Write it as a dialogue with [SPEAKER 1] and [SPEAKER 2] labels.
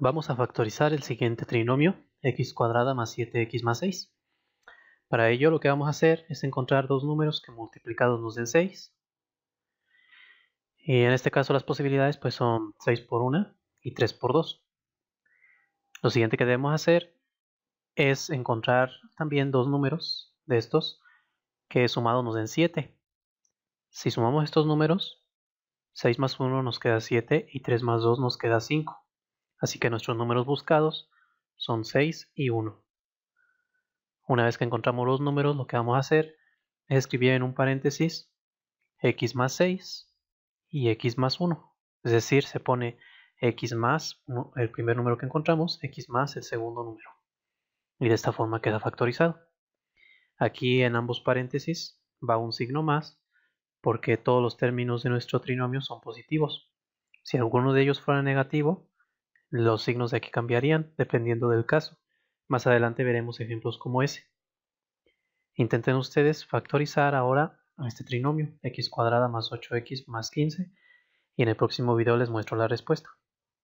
[SPEAKER 1] Vamos a factorizar el siguiente trinomio, x cuadrada más 7x más 6. Para ello lo que vamos a hacer es encontrar dos números que multiplicados nos den 6. Y en este caso las posibilidades pues son 6 por 1 y 3 por 2. Lo siguiente que debemos hacer es encontrar también dos números de estos que sumados nos den 7. Si sumamos estos números, 6 más 1 nos queda 7 y 3 más 2 nos queda 5 así que nuestros números buscados son 6 y 1. Una vez que encontramos los números, lo que vamos a hacer es escribir en un paréntesis x más 6 y x más 1. Es decir, se pone x más el primer número que encontramos, x más el segundo número. Y de esta forma queda factorizado. Aquí en ambos paréntesis va un signo más porque todos los términos de nuestro trinomio son positivos. Si alguno de ellos fuera negativo, los signos de aquí cambiarían dependiendo del caso. Más adelante veremos ejemplos como ese. Intenten ustedes factorizar ahora este trinomio, x cuadrada más 8x más 15, y en el próximo video les muestro la respuesta.